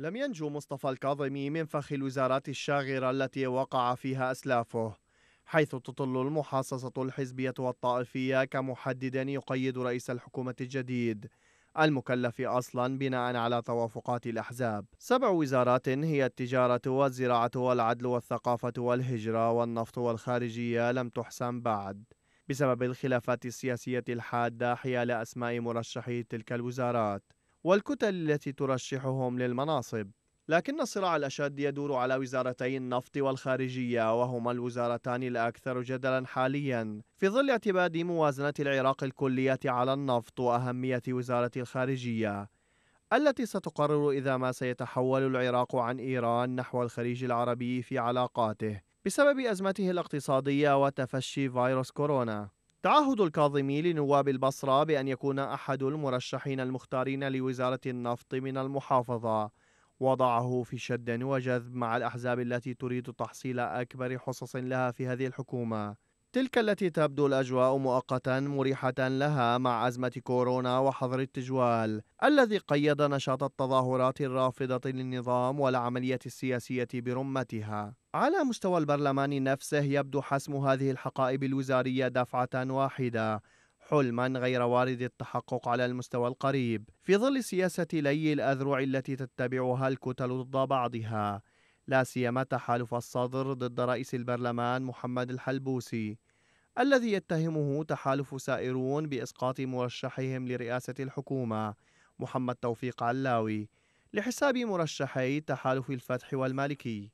لم ينجو مصطفى الكاظمي من فخ الوزارات الشاغرة التي وقع فيها أسلافه حيث تطل المحاصصة الحزبية والطائفية كمحدد يقيد رئيس الحكومة الجديد المكلف أصلا بناء على توافقات الأحزاب سبع وزارات هي التجارة والزراعة والعدل والثقافة والهجرة والنفط والخارجية لم تحسم بعد بسبب الخلافات السياسية الحادة حيال أسماء مرشحي تلك الوزارات والكتل التي ترشحهم للمناصب لكن الصراع الأشد يدور على وزارتي النفط والخارجية وهما الوزارتان الأكثر جدلا حاليا في ظل اعتماد موازنة العراق الكلية على النفط وأهمية وزارة الخارجية التي ستقرر إذا ما سيتحول العراق عن إيران نحو الخليج العربي في علاقاته بسبب أزمته الاقتصادية وتفشي فيروس كورونا تعهد الكاظمي لنواب البصرة بأن يكون أحد المرشحين المختارين لوزارة النفط من المحافظة وضعه في شد وجذب مع الأحزاب التي تريد تحصيل أكبر حصص لها في هذه الحكومة تلك التي تبدو الأجواء مؤقتا مريحة لها مع أزمة كورونا وحظر التجوال الذي قيد نشاط التظاهرات الرافضة للنظام والعملية السياسية برمتها على مستوى البرلمان نفسه يبدو حسم هذه الحقائب الوزارية دفعة واحدة حلما غير وارد التحقق على المستوى القريب في ظل سياسة لي الأذرع التي تتبعها الكتل ضد بعضها لا سيما تحالف الصدر ضد رئيس البرلمان محمد الحلبوسي الذي يتهمه تحالف سائرون بإسقاط مرشحهم لرئاسة الحكومة محمد توفيق علاوي لحساب مرشحي تحالف الفتح والمالكي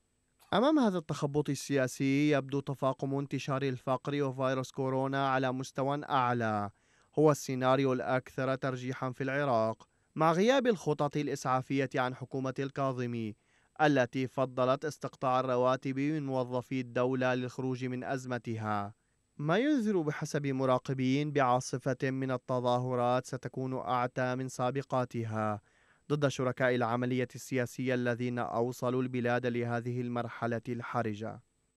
أمام هذا التخبط السياسي يبدو تفاقم انتشار الفقر وفيروس كورونا على مستوى أعلى هو السيناريو الأكثر ترجيحا في العراق مع غياب الخطط الإسعافية عن حكومة الكاظمي التي فضلت استقطاع الرواتب من موظفي الدولة للخروج من أزمتها ما ينذر بحسب مراقبين بعاصفة من التظاهرات ستكون أعتى من سابقاتها ضد شركاء العملية السياسية الذين أوصلوا البلاد لهذه المرحلة الحرجة